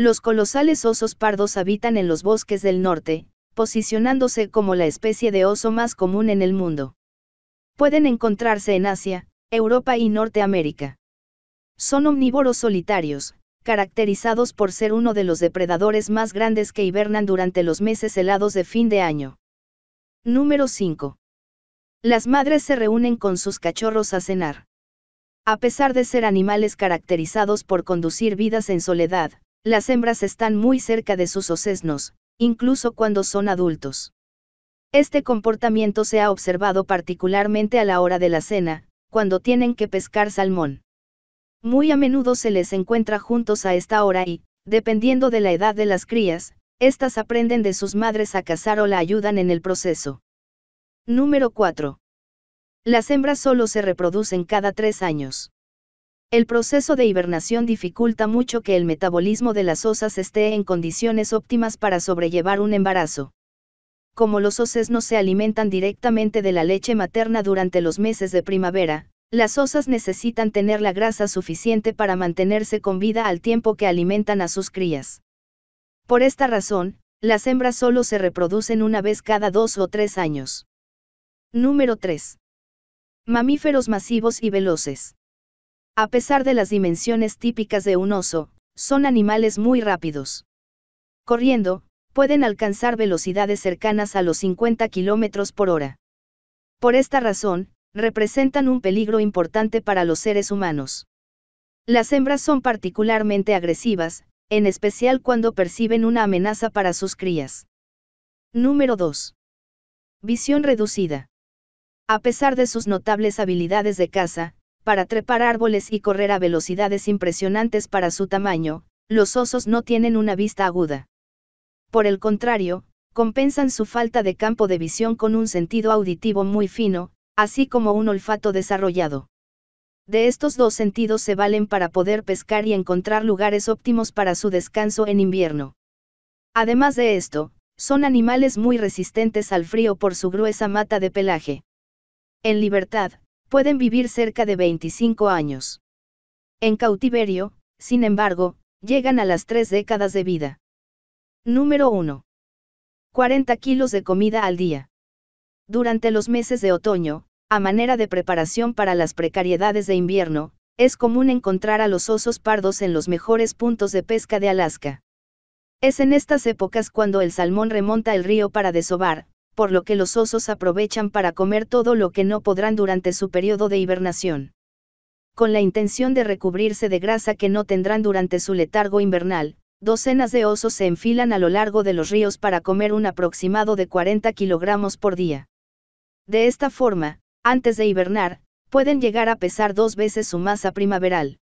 Los colosales osos pardos habitan en los bosques del norte, posicionándose como la especie de oso más común en el mundo. Pueden encontrarse en Asia, Europa y Norteamérica. Son omnívoros solitarios, caracterizados por ser uno de los depredadores más grandes que hibernan durante los meses helados de fin de año. Número 5. Las madres se reúnen con sus cachorros a cenar. A pesar de ser animales caracterizados por conducir vidas en soledad, las hembras están muy cerca de sus ocesnos, incluso cuando son adultos. Este comportamiento se ha observado particularmente a la hora de la cena, cuando tienen que pescar salmón. Muy a menudo se les encuentra juntos a esta hora y, dependiendo de la edad de las crías, éstas aprenden de sus madres a cazar o la ayudan en el proceso. Número 4. Las hembras solo se reproducen cada tres años. El proceso de hibernación dificulta mucho que el metabolismo de las osas esté en condiciones óptimas para sobrellevar un embarazo. Como los oses no se alimentan directamente de la leche materna durante los meses de primavera, las osas necesitan tener la grasa suficiente para mantenerse con vida al tiempo que alimentan a sus crías. Por esta razón, las hembras solo se reproducen una vez cada dos o tres años. Número 3. Mamíferos masivos y veloces. A pesar de las dimensiones típicas de un oso, son animales muy rápidos. Corriendo, pueden alcanzar velocidades cercanas a los 50 km por hora. Por esta razón, representan un peligro importante para los seres humanos. Las hembras son particularmente agresivas, en especial cuando perciben una amenaza para sus crías. Número 2. Visión reducida. A pesar de sus notables habilidades de caza, para trepar árboles y correr a velocidades impresionantes para su tamaño, los osos no tienen una vista aguda. Por el contrario, compensan su falta de campo de visión con un sentido auditivo muy fino, así como un olfato desarrollado. De estos dos sentidos se valen para poder pescar y encontrar lugares óptimos para su descanso en invierno. Además de esto, son animales muy resistentes al frío por su gruesa mata de pelaje. En libertad, pueden vivir cerca de 25 años. En cautiverio, sin embargo, llegan a las tres décadas de vida. Número 1. 40 kilos de comida al día. Durante los meses de otoño, a manera de preparación para las precariedades de invierno, es común encontrar a los osos pardos en los mejores puntos de pesca de Alaska. Es en estas épocas cuando el salmón remonta el río para desovar, por lo que los osos aprovechan para comer todo lo que no podrán durante su periodo de hibernación. Con la intención de recubrirse de grasa que no tendrán durante su letargo invernal, docenas de osos se enfilan a lo largo de los ríos para comer un aproximado de 40 kilogramos por día. De esta forma, antes de hibernar, pueden llegar a pesar dos veces su masa primaveral.